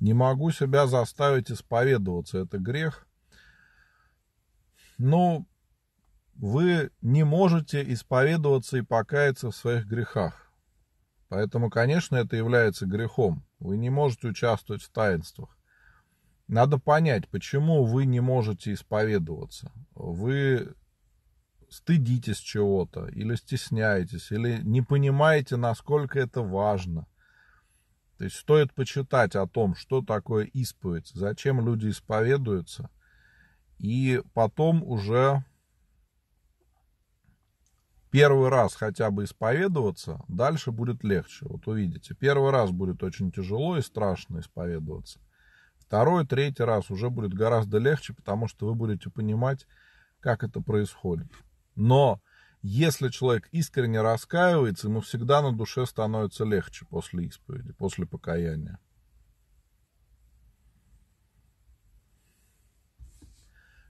Не могу себя заставить исповедоваться, это грех. Ну, вы не можете исповедоваться и покаяться в своих грехах. Поэтому, конечно, это является грехом. Вы не можете участвовать в таинствах. Надо понять, почему вы не можете исповедоваться. Вы стыдитесь чего-то, или стесняетесь, или не понимаете, насколько это важно – то есть стоит почитать о том, что такое исповедь, зачем люди исповедуются, и потом уже первый раз хотя бы исповедоваться, дальше будет легче. Вот увидите, первый раз будет очень тяжело и страшно исповедоваться. Второй, третий раз уже будет гораздо легче, потому что вы будете понимать, как это происходит. Но если человек искренне раскаивается, ему всегда на душе становится легче после исповеди, после покаяния.